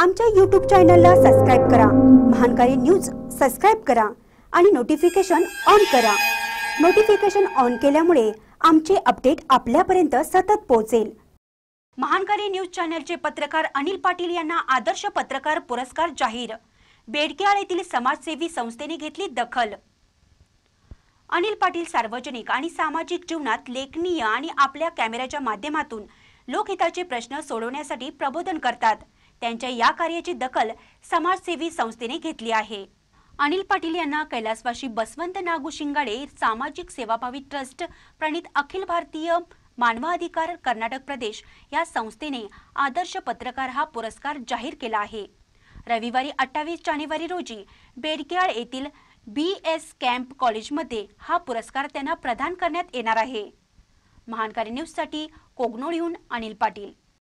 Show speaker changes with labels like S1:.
S1: आमच्या यूट्यूब चॅनलला सबस्क्राईब करा महानकारी न्यूज सबस्क्राईब करा आणि नोटिफिकेशन ऑन करा नोटिफिकेशन ऑन केल्यामुळे आमचे अपडेट आपल्यापर्यंत सतत पोहोचेल महानकारी न्यूज चॅनलचे पत्रकार अनिल पाटील यांना आदर्श पत्रकार पुरस्कार जाहीर बेडकेआळ येथील समाजसेवी संस्थेने घेतली दखल अनिल पाटील सार्वजनिक आणि सामाजिक जीवनात लेखनीय आणि आपल्या कॅमेऱ्याच्या माध्यमातून लोकहिताचे प्रश्न सोडवण्यासाठी प्रबोधन करतात त्यांच्या या कार्याची दखल समाजसेवी संस्थेने घेतली आहे अनिल पाटील यांना कैलासवाशी बसवंत नागू शिंगाडे सामाजिक सेवाभावी ट्रस्ट प्रणित अखिल भारतीय मानवाधिकार कर्नाटक प्रदेश या संस्थेने आदर्श पत्रकार हा पुरस्कार जाहीर केला आहे रविवारी अठ्ठावीस जानेवारी रोजी बेडक्याळ येथील बी एस कॅम्प कॉलेजमध्ये हा पुरस्कार त्यांना प्रदान करण्यात येणार आहे महानकारी न्यूजसाठी कोगनोळीहून अनिल पाटील